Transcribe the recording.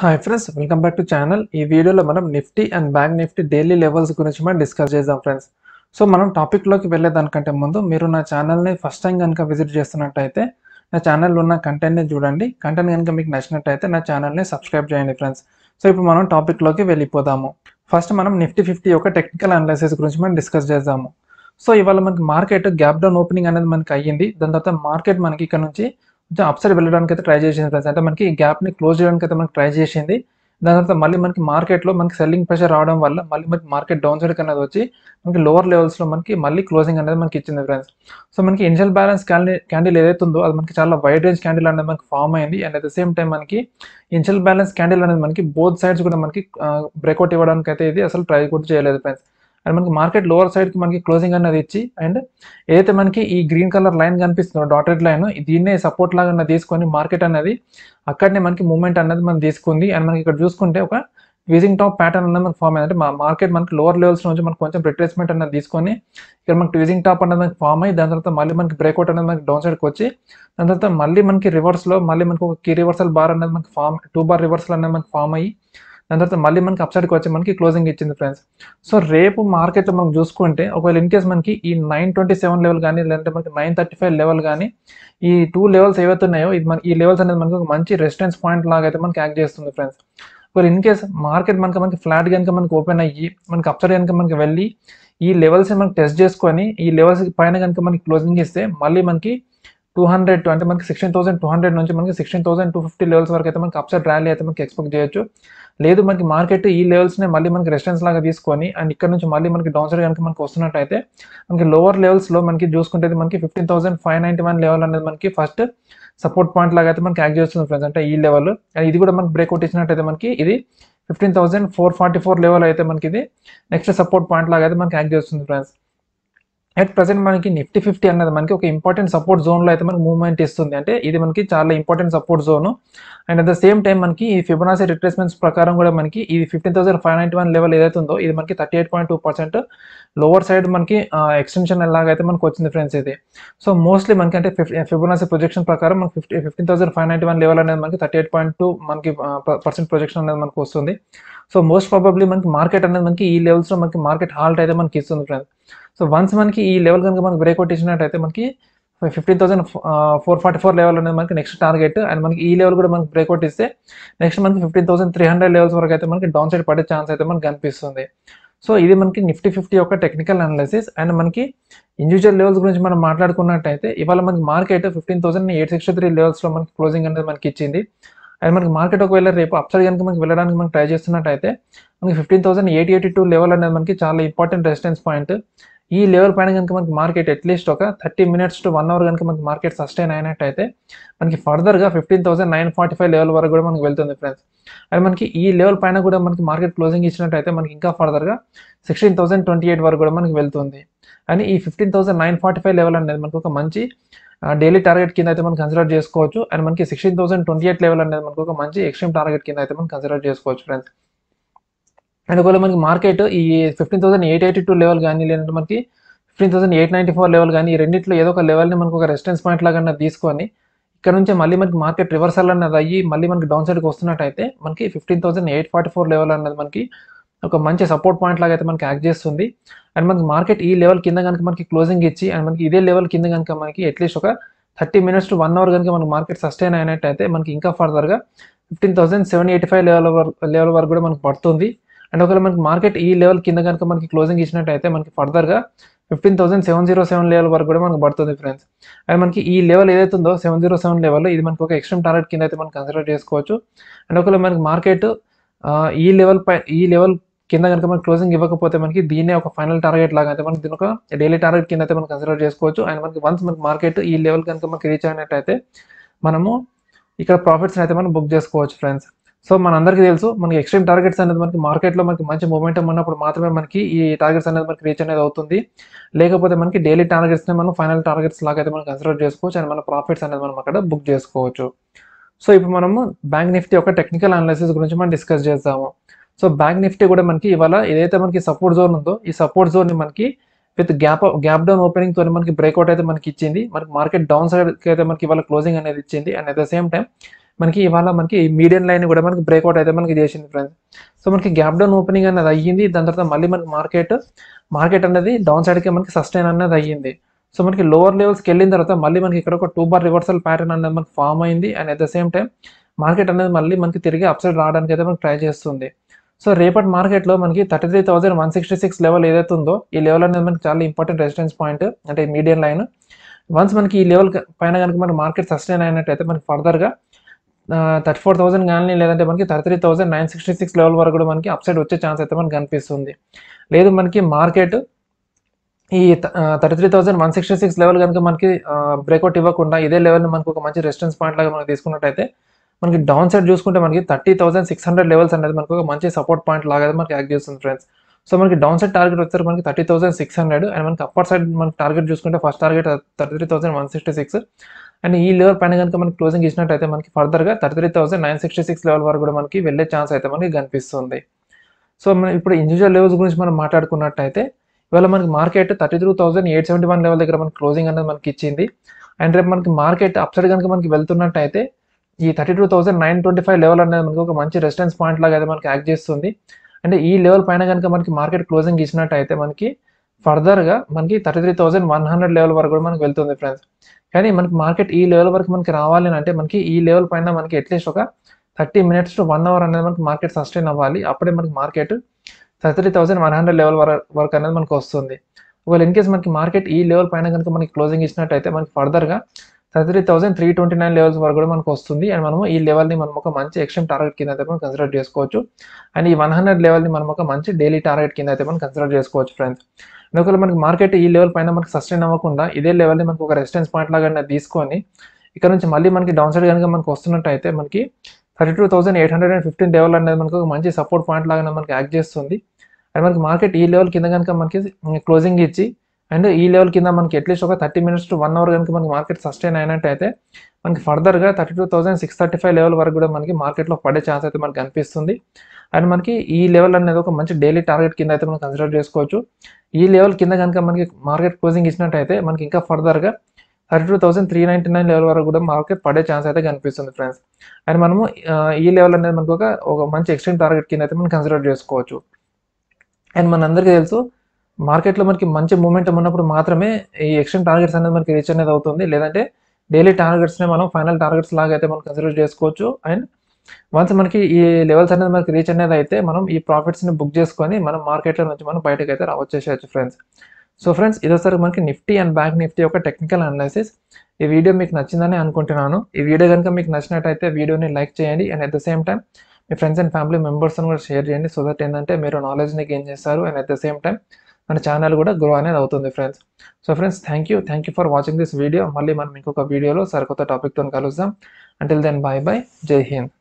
hi friends welcome back to channel ఈ వీడియోలో మనం Nifty and bank Nifty daily levels గురించి మనం డిస్కస్ చేద్దాం ఫ్రెండ్స్ సో మనం టాపిక్లోకి వెళ్ళేదానికంటే ముందు మీరు నా ఛానల్ని ఫస్ట్ టైం కనుక విజిట్ చేస్తున్నట్టయితే నా ఛానల్లో ఉన్న కంటెంట్ని చూడండి కంటెంట్ కనుక మీకు నచ్చినట్టయితే నా ఛానల్ని సబ్స్క్రైబ్ చేయండి ఫ్రెండ్స్ సో ఇప్పుడు మనం టాపిక్లోకి వెళ్ళిపోదాము ఫస్ట్ మనం నిఫ్టీ ఫిఫ్టీ యొక్క టెక్నికల్ అనాలిసిస్ గురించి మనం డిస్కస్ చేద్దాము సో ఇవాళ మనకి మార్కెట్ గ్యాప్ డౌన్ ఓపెనింగ్ అనేది మనకి అయ్యింది దాని తర్వాత మార్కెట్ మనకి ఇక్కడ నుంచి కొంచెం అప్ వెళ్ళడానికి అయితే ట్రై చేసింది ఫ్రెండ్స్ అంటే మనకి గ్యాప్ గ్యాప్ని క్లోజ్ చేయడానికి అయితే మనకి ట్రై చేసింది దాని తర్వాత మళ్ళీ మనకి మార్కెట్లో మనకి సెల్లింగ్ ప్రెషర్ రావడం వల్ల మళ్ళీ మనకి మార్కెట్ డౌన్ సైడ్ అనేది వచ్చి మనకి లోవర్ లెవెల్స్లో మనకి మళ్ళీ క్లోజింగ్ అనేది మనకి ఇచ్చింది ఫ్రెండ్స్ సో మనకి ఇనిషియల్ బ్యాలెన్స్ క్యాండిల్ క్యాండిల్ ఏదైతే ఉందో అది మనకి చాలా వైడ్ రేంజ్ క్యాండిల్ అనేది మనకి ఫామ్ అయింది and at the same time మనకి ఇనిషియల్ బ్యాలెన్స్ క్యాండిల్ అనేది మనకి బోత్ సైడ్స్ కూడా మనకి బ్రేక్అవుట్ ఇవ్వడానికి అయితే ఇది అసలు ట్రై కూడా చేయలేదు ఫ్రెండ్స్ అండ్ మనకి మార్కెట్ లోవర్ సైడ్కి మనకి క్లోజింగ్ అనేది ఇచ్చి అండ్ ఏదైతే మనకి ఈ గ్రీన్ కలర్ లైన్ కనిపిస్తుందో డాటెడ్ లైన్ దీన్నే సపోర్ట్ లాగా తీసుకొని మార్కెట్ అనేది అక్కడనే మనకి మూమెంట్ అనేది మనం తీసుకుంది అండ్ మనకి ఇక్కడ చూసుకుంటే ఒక విజింగ్ టాప్ ప్యాటర్న్ అనేది మనకి ఫామ్ అయింది అంటే మార్కెట్ మనకి లోవర్ లెవెల్స్ నుంచి మనకు కొంచెం రిట్రేస్మెంట్ అనేది తీసుకొని ఇక్కడ మనకి విజింగ్ టాప్ అనేది మనకి ఫామ్ అయ్యి దాని తర్వాత మళ్ళీ మనకి బ్రేక్అవుట్ అనేది మనకి డౌన్ సైడ్కి వచ్చి దాని తర్వాత మళ్ళీ మనకి రివర్స్లో మళ్ళీ మనకి ఒక కీ రివర్సల్ బార్ అనేది మనకి ఫామ్ టూ బార్ రివర్సల్ అనేది మనకి ఫామ్ అయ్యి దాని తర్వాత మళ్ళీ మనకి అప్సైడ్కి వచ్చి మనకి క్లోజింగ్ ఇచ్చింది ఫ్రెండ్స్ సో రేపు మార్కెట్లో మనం చూసుకుంటే ఒకవేళ ఇన్ కేసు మనకి ఈ నైన్ ట్వంటీ సెవెన్ లెవెల్ కానీ లేదంటే మనకి నైన్ థర్టీ ఫైవ్ లెవెల్ కానీ ఈ టూ లెవెల్స్ ఉన్నాయో ఇది మన ఈ లెవెల్స్ అనేది మనకి ఒక మంచి రెసిడెన్స్ పాయింట్ లాగా అయితే మనకి యాక్ట్ చేస్తుంది ఫ్రెండ్స్ ఒకవేళ ఇన్ కేస్ మార్కెట్ మనకి మనకి ఫ్లాట్ కనుక మనకి ఓపెన్ అయ్యి మనకి అప్సైడ్ కనుక మనకి వెళ్ళి ఈ లెవెల్స్ మనకి టెస్ట్ చేసుకొని ఈ లెవెల్స్ పైన కనుక మనకి క్లోజింగ్ ఇస్తే మళ్ళీ మనకి టూ హండ్రెడ్ టూ అంటే మనకి సిక్స్టీన్ థౌసండ్ టూ హండ్రెడ్ నుంచి మనకి sixteen thousand two fifty levels వరకు అయితే మనకి అప్సైడ్ ర్యాలీ అయితే మనకి ఎక్స్పెక్ట్ చేయొచ్చు లేదు మనకి మార్కెట్ ఈ లెవెల్స్నే మళ్ళీ మనకి రెసిస్టెన్స్ లాగా తీసుకొని అండ్ ఇక్కడ నుంచి మళ్ళీ మనకి డౌన్ సైడ్ కనుక మనకి వస్తున్నట్టయితే మనకి లోవర్ లెవెల్స్లో మనకి చూసుకుంటే మనకి fifteen thousand five ninety one level అనేది మనకి ఫస్ట్ సపోర్ట్ పాయింట్ లాగా అయితే మనకి యాక్ట్ చేస్తుంది ఫ్రెండ్స్ అంటే ఈ లెవెల్ అండ్ ఇది కూడా మనకి బ్రేక్అవుట్ ఇచ్చినట్టయితే మనకి ఇది fifteen thousand four forty four level అయితే మనకి ఇది నెక్స్ట్ సపోర్ట్ పాయింట్ లాగా అయితే మనకి యాక్ట్ చేస్తుంది ఫ్రెండ్స్ అట్ ప్రజెంట్ మనకి నిఫ్టీ ఫిఫ్టీ అన్నది మనకి ఒక ఇంపార్టెంట్ సపోర్ట్ జోన్లో అయితే మనకి మూవ్మెంట్ ఇస్తుంది అంటే ఇది మనకి చాలా important support zone and at the same time మనకి ఈ ఫిబనాసీ రిప్లేస్మెంట్స్ ప్రకారం కూడా మనకి ఇది fifteen thousand five one level ఏదైతే ఉందో ఇది మనకి thirty eight point two percent lower side మనకి ఎక్స్టెన్షన్ ఎలాగైతే మనకు వచ్చింది ఫ్రెండ్స్ ఇది సో మోస్ట్లీ మనకి అంటే ఫిబనాసీ ప్రొజెక్షన్ ప్రకారం మనకి fifty fifteen thousand five one level అనేది మనకి థర్టీ ఎయిట్ పాయింట్ టూ మనకి పర్సెంట్ ప్రొజెక్షన్ అనేది మనకు వస్తుంది సో మోస్ట్ ప్రాబబ్లీ మనకి మార్కెట్ అనేది మనకి ఈ లెవెల్స్లో మనకి మార్కెట్ హాల్ట్ అయితే మనకి ఇస్తుంది ఫ్రెండ్స్ సో వన్స్ మనకి ఈ లెవెల్ కనుక మనకి బ్రేక్అవుట్ ఇచ్చినట్టయితే మనకి fifteen thousand four forty four level అనేది మనకి నెక్స్ట్ టార్గెట్ అండ్ మనకి ఈ లెవెల్ కూడా మనకి బ్రేక్అవుట్ ఇస్తే నెక్స్ట్ మనకి fifteen thousand three hundred levels వరకు అయితే మనకి డౌన్ సైడ్ పడే ఛాన్స్ అయితే మనకి కనిపిస్తుంది సో ఇది మనకి నిఫ్టీ ఫిఫ్టీ యొక్క టెక్నికల్ అనాలిసిస్ అండ్ మనకి ఇండివిజువల్ లెవెల్స్ గురించి మనం మాట్లాడుకున్నట్టయితే ఇవాళ మనకి market fifteen thousand eight sixty three లెవెల్స్లో మనకి క్లోజింగ్ అనేది మనకి ఇచ్చింది అండ్ మనకి మార్కెట్ ఒకవేళ రేపు అప్సైడ్ కనుక మనకి వెళ్ళడానికి మనకి ట్రై చేస్తున్నట్టయితే మనకి fifteen thousand eight eighty two level అనేది మనకి చాలా ఇంపార్టెంట్ రెసిస్టెన్స్ పాయింట్ ఈ లెవెల్ పైన కనుక మనకి మార్కెట్ అట్లీస్ట్ ఒక thirty minutes to one hour కనుక మనకి మార్కెట్ సస్టైన్ అయినట్టయితే మనకి ఫర్దర్గా fifteen thousand nine forty five level వరకు కూడా మనకి వెళ్తుంది ఫ్రెండ్స్ అండ్ మనకి ఈ లెవెల్ పైన కూడా మనకి మార్కెట్ క్లోజింగ్ ఇచ్చినట్టయితే మనకి ఇంకా ఫర్దర్గా సిక్స్టీన్ థౌసండ్ ట్వంటీ ఎయిట్ వరకు కూడా మనకి వెళ్తుంది అండ్ ఈ fifteen thousand nine forty five level అనేది మనకు ఒక మంచి డైలీ టార్గెట్ కింద అయితే మనం కన్సిడర్ చేసుకోవచ్చు అండ్ మనకి sixteen thousand twenty eight level అనేది మనకు ఒక మంచి ఎక్స్ట్రీమ్ టార్గెట్ కింద అయితే మనం కన్సిడర్ చేసుకోవచ్చు ఫ్రెండ్స్ అండ్ ఒకవేళ మనకి మార్కెట్ ఈ fifteen thousand eight eighty two level కానీ లేదంటే మనకి fifteen thousand eight ninety four level కానీ ఈ రెండింటిలో ఏదో ఒక లెవెల్ని మనకు ఒక రెసిడెన్స్ పాయింట్ లాగా తీసుకొని ఇక్కడ నుంచి మళ్ళీ మనకి మార్కెట్ రివర్సల్ అనేది అయ్యి మళ్ళీ మనకి డౌన్ సైడ్కి వస్తున్నట్టయితే మనకి fifteen thousand eight forty four level అనేది మనకి ఒక మంచి సపోర్ట్ పాయింట్ లాగా అయితే మనకి యాక్ట్ చేస్తుంది అండ్ మనకి మార్కెట్ ఈ లెవెల్ కింద కనుక మనకి క్లోజింగ్ ఇచ్చి అండ్ మనకి ఇదే లెవెల్ కింద కనుక మనకి అట్లీస్ట్ ఒక thirty minutes to one hour కనుక మనకి మార్కెట్ సస్టైన్ అయినట్టయితే మనకి ఇంకా ఫర్దర్గా fifteen thousand seven eighty five level level వరకు కూడా మనకి పడుతుంది అండ్ ఒకవేళ మనకి మార్కెట్ ఈ లెవెల్ కింద కనుక మనకి క్లోజింగ్ ఇచ్చినట్టయితే మనకి ఫర్దర్గా fifteen thousand seven zero seven level వరకు కూడా మనకు పడుతుంది ఫ్రెండ్స్ అండ్ మనకి ఈ లెవెల్ ఏదైతే ఉందో సెవెన్ జీరో సెవెన్ లెవెల్ ఇది మనకి ఒక ఎక్స్ట్రీమ్ టార్గెట్ కింద అయితే మనం కన్సిడర్ చేసుకోవచ్చు అండ్ ఒకవేళ మనకి మార్కెట్ ఈ లెవెల్ పై ఈ లెవెల్ కింద కనుక మనకి క్లోజింగ్ ఇవ్వకపోతే మనకి దీనే ఒక ఫైనల్ టార్గెట్ లాగా అయితే మనకి దీని ఒక డైలీ టార్గెట్ కింద అయితే మనం కన్సిడర్ చేసుకోవచ్చు అండ్ మనకి వన్స్ మనకి మార్కెట్ ఈ లెవెల్ కనుక మనకి రీచ్ అయినట్టయితే మనము ఇక్కడ ప్రాఫిట్స్ అయితే మనం బుక్ చేసుకోవచ్చు ఫ్రెండ్స్ సో అందరికీ తెలుసు మనకి ఎక్స్ట్రీమ్ టార్గెట్స్ అనేది మనకి మార్కెట్లో మనకి మంచి మూమెంటం ఉన్నప్పుడు మాత్రమే మనకి ఈ టార్గెట్స్ అనేది మనకి రీచ్ అనేది అవుతుంది లేకపోతే మనకి డైలీ టార్గెట్స్ని మనం ఫైనల్ టార్గెట్స్ లాగా అయితే మనం కన్సిడర్ చేసుకోవచ్చు అండ్ మన ప్రాఫిట్స్ అనేది మనం అక్కడ బుక్ చేసుకోవచ్చు సో ఇప్పుడు మనము బ్యాంక్ నిఫ్టీ యొక్క టెక్నికల్ అనాలిసిస్ గురించి మనం డిస్కస్ చేద్దాము సో బ్యాంక్ నిఫ్టీ కూడా మనకి ఇవాళ ఏదైతే మనకి సపోర్ట్ జోన్ ఉందో ఈ సపోర్ట్ జోన్ ని మనకి with gap gap down opening తో మనకి బ్రేక్అవుట్ అయితే మనకి ఇచ్చింది మనకి మార్కెట్ డౌన్ సైడ్ అయితే మనకి ఇవాళ క్లోజింగ్ అనేది ఇచ్చింది and at the same time మనకి ఇవాళ మనకి మీడియం లైన్ కూడా మనకి బ్రేక్అవుట్ అయితే మనకి చేసింది ఫ్రెండ్స్ సో మనకి గ్యాప్ డౌన్ ఓపెనింగ్ అనేది అయ్యింది దాని తర్వాత మళ్ళీ మనకి మార్కెట్ మార్కెట్ అనేది డౌన్ సైడ్ కి మనకి సస్టైన్ అనేది అయ్యింది సో మనకి లోవర్ లెవెల్స్కి వెళ్ళిన తర్వాత మళ్ళీ మనకి ఇక్కడ ఒక టూ బార్ రివర్సల్ ప్యాటర్న్ అనేది మనకి ఫామ్ అయింది and at the same time market అనేది మళ్ళీ మనకి తిరిగి అప్సైడ్ రావడానికి అయితే మనకి ట్రై చేస్తుంది సో రేపటి మార్కెట్లో మనకి thirty three thousand one sixty six level ఏదైతే ఉందో ఈ లెవెల్ అనేది మనకి చాలా ఇంపార్టెంట్ రెసిడెన్స్ పాయింట్ అంటే మీడియం లైన్ వన్స్ మనకి ఈ లెవెల్ పైన కనుక మనకి మార్కెట్ సస్టైన్ అయినట్టయితే మనకి ఫర్దర్గా థర్టీ ఫోర్ థౌసండ్ కానీ లేదంటే మనకి thirty three thousand nine sixty six level వరకు కూడా మనకి అప్సైడ్ వచ్చే ఛాన్స్ అయితే మనకు కనిపిస్తుంది లేదు మనకి మార్కెట్ ఈ thirty three thousand one sixty six level కనుక మనకి బ్రేక్అవుట్ ఇవ్వకుండా ఇదే లెవెల్ని మనకు ఒక మంచి రెసిడెన్స్ పాయింట్ లాగా మనం తీసుకున్నట్టయితే మనకి డౌన్ సైడ్ చూసుకుంటే మనకి thirty thousand six hundred levels అనేది మనకు ఒక మంచి సపోర్ట్ పాయింట్ లాగా మనకి యాక్ట్ చేస్తుంది ఫ్రెండ్స్ సో మనకి డౌన్ సైడ్ టార్గెట్ వచ్చారు మనకి thirty thousand six hundred and మనకి అప్పర్ సైడ్ మనకి టార్గెట్ చూసుకుంటే first target thirty three thousand one sixty six and ఈ లెవెల్ పైన కనుక మనకి క్లోజింగ్ ఇచ్చినట్టయితే మనకి ఫర్దర్గా thirty three thousand nine sixty six level వరకు కూడా మనకి వెళ్ళే ఛాన్స్ అయితే మనకి కనిపిస్తుంది సో మనం ఇప్పుడు ఇండివిజువల్ లెవెల్స్ గురించి మనం మాట్లాడుకున్నట్టయితే ఇవాళ మనకి market thirty three thousand eight seventy one level దగ్గర మనకి క్లోజింగ్ అనేది మనకి ఇచ్చింది అండ్ రేపు మనకి మార్కెట్ అప్సైడ్ కనుక మనకి వెళ్తున్నట్టయితే ఈ thirty two thousand nine twenty five level అనేది మనకి ఒక మంచి రెసిడెన్స్ పాయింట్ లాగా అయితే మనకి యాక్ట్ చేస్తుంది అంటే ఈ లెవెల్ పైన కనుక మనకి మార్కెట్ క్లోజింగ్ ఇచ్చినట్టయితే మనకి ఫర్దర్గా మనకి thirty three thousand one hundred level వరకు కూడా మనకి వెళ్తుంది ఫ్రెండ్స్ కానీ మనకి మార్కెట్ ఈ లెవెల్ వరకు మనకి రావాలి అంటే మనకి ఈ లెవెల్ పైన మనకి అట్లీస్ట్ ఒక thirty minutes to one hour అనేది మనకి మార్కెట్ సస్టైన్ అవ్వాలి అప్పుడే మనకి market thirty three thousand one hundred level వరకు అనేది మనకు వస్తుంది ఒకవేళ ఇన్ కేస్ మనకి మార్కెట్ ఈ లెవెల్ పైన కనుక మనకి క్లోజింగ్ ఇచ్చినట్టయితే మనకి ఫర్దర్గా thirty three thousand three twenty nine levels వరకు కూడా మనకు వస్తుంది అండ్ మనము ఈ లెవెల్ని మనం ఒక మంచి ఎక్స్ట్రీమ్ టార్గెట్ కింద అయితే మనం కన్సిడర్ చేసుకోవచ్చు అండ్ ఈ వన్ హండ్రెడ్ లెవెల్ని మనం ఒక మంచి డైలీ టార్గెట్ కింద అయితే మనం కన్సిడర్ చేసుకోవచ్చు ఫ్రెండ్స్ ఎందుకంటే మనకి మార్కెట్ ఈ లెవెల్ పైన మనకి సస్టైన్ అవ్వకుండా ఇదే లెవెల్ని మనకు ఒక రెసిడెన్స్ పాయింట్ లాగా తీసుకొని ఇక్కడ నుంచి మళ్ళీ మనకి డౌన్ సైడ్ కనుక మనకు వస్తున్నట్టయితే మనకి thirty two thousand eight hundred and fifteen level అనేది మనకు ఒక మంచి సపోర్ట్ పాయింట్ లాగా మనకి యాక్ట్ చేస్తుంది అండ్ మనకి మార్కెట్ ఈ లెవెల్ కింద కనుక మనకి క్లోజింగ్ ఇచ్చి అండ్ ఈ లెవెల్ కింద మనకి అట్లీస్ట్ ఒక thirty minutes to one hour కనుక మనకి మార్కెట్ సస్టైన్ అయినట్టయితే మనకి ఫర్దర్గా thirty two thousand six thirty five level వరకు కూడా మనకి మార్కెట్లో పడే ఛాన్స్ అయితే మనకి కనిపిస్తుంది అండ్ మనకి ఈ లెవెల్ అనేది ఒక మంచి డైలీ టార్గెట్ కింద అయితే మనం కన్సిడర్ చేసుకోవచ్చు ఈ లెవెల్ కింద కనుక మనకి మార్కెట్ క్లోజింగ్ ఇచ్చినట్టయితే మనకి ఇంకా ఫర్దర్గా thirty two thousand three ninety nine level వరకు కూడా మార్కెట్ పడే ఛాన్స్ అయితే కనిపిస్తుంది ఫ్రెండ్స్ అండ్ మనము ఈ లెవెల్ అనేది మనకు ఒక మంచి ఎక్స్ట్రీమ్ టార్గెట్ కింద అయితే మనం కన్సిడర్ చేసుకోవచ్చు అండ్ మనందరికీ తెలుసు మార్కెట్లో మనకి మంచి మూమెంట్ ఉన్నప్పుడు మాత్రమే ఈ ఎక్స్టెండ్ టార్గెట్స్ అనేది మనకి రీచ్ అనేది అవుతుంది లేదంటే డైలీ టార్గెట్స్నే మనం ఫైనల్ టార్గెట్స్ లాగా అయితే మనం కన్సిడర్ చేసుకోవచ్చు అండ్ వన్స్ మనకి ఈ లెవెల్స్ అనేది మనకి రీచ్ అనేది అయితే మనం ఈ ప్రాఫిట్స్ని బుక్ చేసుకొని మనం మార్కెట్లో నుంచి మనం బయటకు అయితే రావచ్చేసేయచ్చు ఫ్రెండ్స్ సో ఫ్రెండ్స్ ఇదొకసారి మనకి నిఫ్టీ అండ్ బ్యాంక్ నిఫ్టీ యొక్క టెక్నికల్ అనాలిసిస్ ఈ వీడియో మీకు నచ్చిందని అనుకుంటున్నాను ఈ వీడియో కనుక మీకు నచ్చినట్టయితే వీడియోని లైక్ చేయండి and at the same time మీ ఫ్రెండ్స్ అండ్ ఫ్యామిలీ మెంబర్స్ని కూడా షేర్ చేయండి సో దట్ ఏంటంటే మీరు నాలెడ్జ్ని గెయిన్ చేస్తారు and at the same time మన ఛానల్ కూడా గ్రో అనేది అవుతుంది friends so friends thank you thank you for watching this video మళ్ళీ మనం ఇంకొక వీడియోలో సరికొత్త టాపిక్తో కలుద్దాం అంటిల్ దెన్ బాయ్ బాయ్ జై హింద్